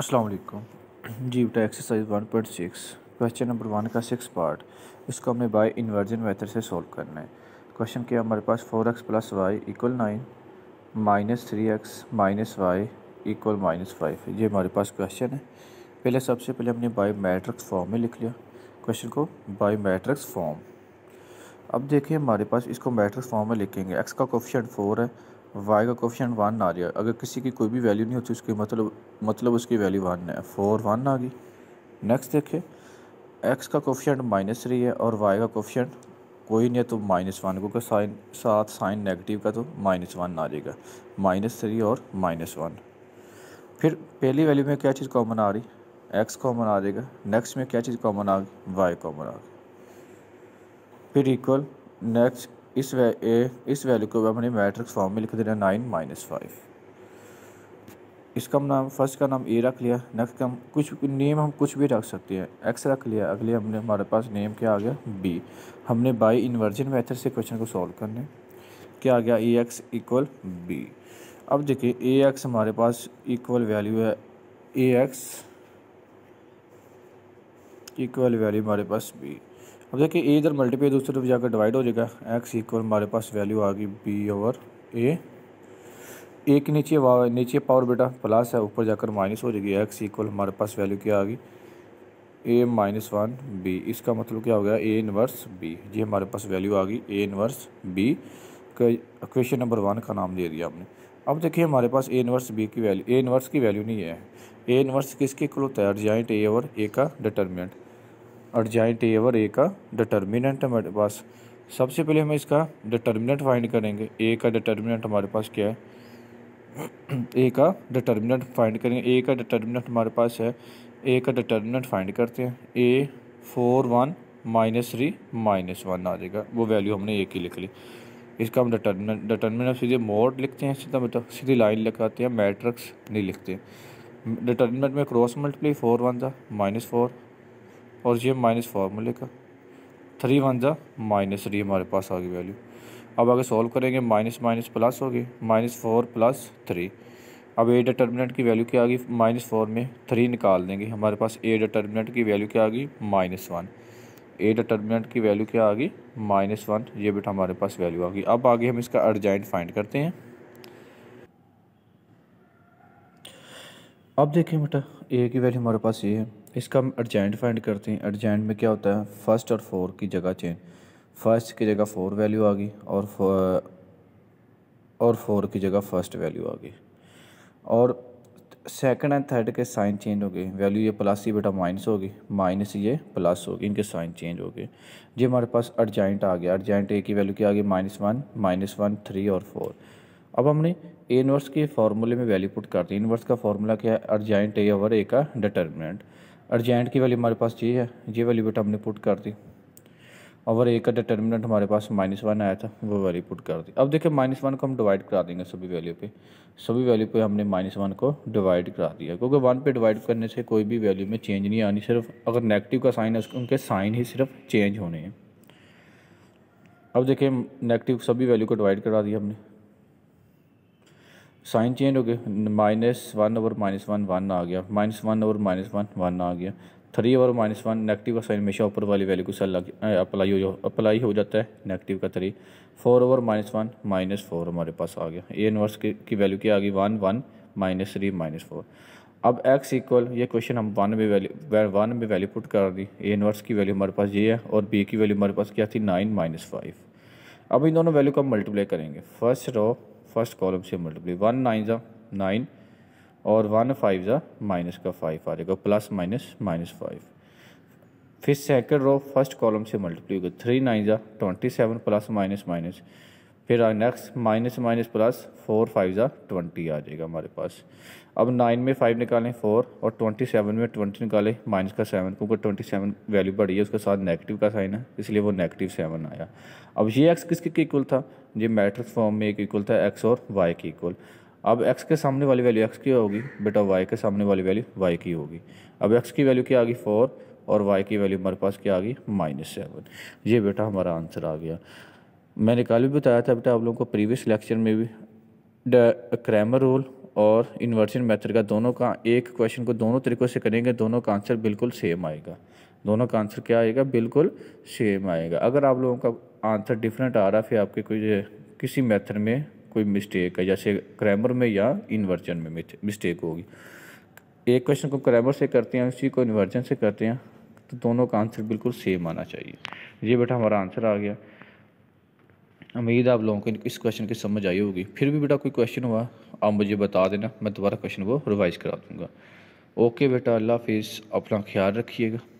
अस्सलाम वालेकुम जी बेटा exercise one point six question number one का सिक्स पार्ट इसको हमने बाय इन्वर्जन मेथड से सॉल्व करना है क्वेश्चन क्या हमारे पास four x plus y equal nine minus three x minus y equal minus five ये हमारे पास क्वेश्चन है पहले सबसे पहले हमने बाय मैट्रिक्स फॉर्म में लिख लिया क्वेश्चन को बाय मैट्रिक्स फॉर्म अब देखिए हमारे पास इसको मैट्रिक्स फॉर्म में लिखेंगे एक्स का कोफिशेंट फोर है वाई का कोफिशन वन आ रहा है अगर किसी की कोई भी वैल्यू नहीं होती उसकी मतलब मतलब उसकी वैल्यू वन है फोर वन आ गई नेक्स्ट देखिए एक्स का कोफिशन माइनस थ्री है और वाई का कोफिशन कोई नहीं है तो माइनस वन क्योंकि साइन साथ साइन नेगेटिव का तो माइनस वन आ जाएगा माइनस थ्री और माइनस वन फिर पहली वैल्यू में क्या चीज़ कॉमन आ रही एक्स कॉमन आ जाएगा नेक्स्ट में क्या चीज़ कॉमन आ गई वाई कॉमन आ गई फिर इक्वल नेक्स्ट इस वे ए, इस वैल्यू को अपने मैट्रिक्स फॉर्म में लिख देना नाइन माइनस फाइव इसका हम नाम फर्स्ट का नाम ए रख लिया नेक्स्ट का हम कुछ नेम हम कुछ भी रख सकते हैं एक्स रख लिया अगले हमने हमारे पास नेम क्या आ गया बी हमने बाई इन्वर्जन मैथड से क्वेश्चन को सॉल्व करने क्या आ गया ए एक्स इक्वल बी अब देखिए ए एक्स हमारे पास इक्वल वैल्यू है ए एक्स इक्वल वैल्यू हमारे पास बी अब देखिए ए इधर मल्टीपे दूसरी तरफ जाकर डिवाइड हो जाएगा एक्स इक्वल हमारे पास वैल्यू आ गई बी ओवर ए ए के नीचे नीचे पावर बेटा प्लस है ऊपर जाकर माइनस हो जाएगी एक्स इक्वल हमारे पास वैल्यू क्या आ गई ए माइनस वन बी इसका मतलब क्या हो गया ए इनवर्स बी ये हमारे पास वैल्यू आ गई A inverse B question number one का नाम दे दिया हमने अब देखिए हमारे पास ए इनवर्स बी की वैल्यू ए इनवर्स की वैल्यू नहीं है ए इनवर्स किसके इक्वल होता है जॉइंट ए और ए का डिटर्मिनेंट ए और ए का डिटर्मिनेंट हमारे पास सबसे पहले हम इसका डिटर्मिनेंट फाइंड करेंगे ए का डिटर्मिनेंट हमारे पास क्या है ए का डिटर्मिनेंट फाइंड करेंगे ए का डिटर्मिनेंट हमारे पास है ए का डिटर्मिनेंट फाइंड करते हैं A four one minus three minus one आ जाएगा वो वैल्यू हमने ए की लिख ली इसका हम डिटर्मिनेंट डिटर्मिनेंट सीधे मोड लिखते हैं सीधा मतलब सीधी लाइन लगाते हैं मैट्रिक्स नहीं लिखते डिटर्मिनेंट में क्रॉस मल्टीप्लाई फोर वन था माइनस फोर और ये माइनस फार्मूले का थ्री वन ज़ा माइनस थ्री हमारे पास आ गई वैल्यू अब अगर सॉल्व करेंगे माइनस माइनस प्लस होगी माइनस फोर प्लस थ्री अब ए डिटर्मिनेंट की वैल्यू क्या आ गई माइनस फोर में थ्री निकाल देंगे हमारे पास ए डिटर्मिनेंट की वैल्यू क्या आ गई माइनस वन ए डिटर्मिनेंट की वैल्यू क्या आ गई माइनस वन ये बेटा हमारे पास वैल्यू आ गई अब आगे हम इसका अर्जेंट फाइंड करते हैं अब देखें बेटा ए की वैल्यू हमारे पास ये है इसका हम अर्जेंट फाइंड करते हैं अर्जेंट में क्या होता है फर्स्ट और फोर की जगह चेंज फर्स्ट की जगह फोर वैल्यू आ गई और और फोर की जगह फर्स्ट वैल्यू आ गई और सेकंड एंड थर्ड के साइन चेंज हो गए वैल्यू ये प्लस ही बेटा माइनस होगी माइनस ये प्लस होगी इनके साइन चेंज हो गए जी हमारे पास अर्जेंट आ गया अर्जेंट ए की वैल्यू क्या आ गई minus one minus one three और फोर अब हमने ए इनवर्स के फार्मूले में वैल्यू पुट कर दी इनवर्स का फार्मूला क्या है अर्जेंट ए ओवर ए का डिटर्मिनेंट अर्जेंट की वाली हमारे पास ये है ये वाली बेटा हमने पुट कर दी और एक का डिटर्मिनेंट हमारे पास माइनस वन आया था वो वैल्यू पुट कर दी अब देखिए माइनस वन को हम डिवाइड करा देंगे सभी वैल्यू पे सभी वैल्यू पे हमने माइनस वन को डिवाइड करा दिया क्योंकि वन पे डिवाइड करने से कोई भी वैल्यू में चेंज नहीं आनी सिर्फ अगर नेगेटिव का साइन है उनके साइन ही सिर्फ चेंज होने हैं अब देखिए नेगेटिव सभी वैल्यू को डिवाइड करा दिया हमने साइन चेंज हो गए minus one over minus one one आ गया minus one over minus one one आ गया three over minus one negative का साइन हमेशा ऊपर वाली वैल्यू को सर लग अप्लाई हो अप्लाई हो जाता है नेगेटिव का three four over minus one minus four हमारे पास आ गया ए इनवर्स की, की वैल्यू क्या आ गई one one minus three minus four अब एक्स इक्वल ये क्वेश्चन हम वन में वैल्यू वन में वैल्यू पुट कर दी ए इनवर्स की वैल्यू हमारे पास ये है और बी की वैल्यू हमारे पास क्या थी नाइन माइनस फाइव अब इन दोनों वैल्यू को हम मल्टीप्लाई करेंगे फर्स्ट रो फर्स्ट कॉलम से मल्टीप्लाई वन नाइन ज़ा नाइन और वन फाइव ज़ा माइनस का फाइव आ जाएगा प्लस माइनस माइनस फाइव फिर सेकेंड रो फर्स्ट कॉलम से मल्टीप्लाई होगा थ्री नाइन ज़ा twenty seven plus minus minus फिर next minus minus plus four five ज़ा ट्वेंटी आ जाएगा हमारे पास अब नाइन में फाइव निकालें फोर और ट्वेंटी सेवन में ट्वेंटी निकालें माइनस का सेवन क्योंकि ट्वेंटी सेवन वैल्यू बढ़ी है उसके साथ नेगेटिव का साइन है इसलिए वो नेगेटिव सेवन आया अब ये एक्स किसके इक्वल था ये मैट्रिक्स फॉर्म में एक इक्वल था एक्स और वाई के इक्वल अब एक्स के सामने वाली वैल्यू एक्स की होगी बेटा वाई के सामने वाली वैल्यू वाई की होगी अब एक्स की वैल्यू क्या आ गई फोर और वाई की वैल्यू हमारे पास क्या आ गई माइनस सेवन ये बेटा हमारा आंसर आ गया मैंने कल भी बताया था बेटा आप लोगों को प्रीवियस लेक्चर में भी द क्रैमर रूल और इन्वर्जन मेथड का दोनों का एक क्वेश्चन को दोनों तरीक़ों से करेंगे दोनों का आंसर बिल्कुल सेम आएगा दोनों का आंसर क्या आएगा बिल्कुल सेम आएगा अगर आप लोगों का आंसर डिफरेंट आ रहा है फिर आपके कोई किसी मेथड में कोई मिस्टेक है जैसे क्रैमर में या इन्वर्जन में मिस्टेक होगी एक क्वेश्चन को क्रैमर से करते हैं उसी को इन्वर्जन से करते हैं तो दोनों का आंसर बिल्कुल सेम आना चाहिए ये बेटा हमारा आंसर आ गया उम्मीद आप लोगों को इस क्वेश्चन की समझ आई होगी फिर भी बेटा कोई क्वेश्चन हुआ आप मुझे बता देना मैं दोबारा क्वेश्चन को रिवाइज़ करा दूँगा ओके बेटा अल्लाह हाफिज़ अपना ख्याल रखिएगा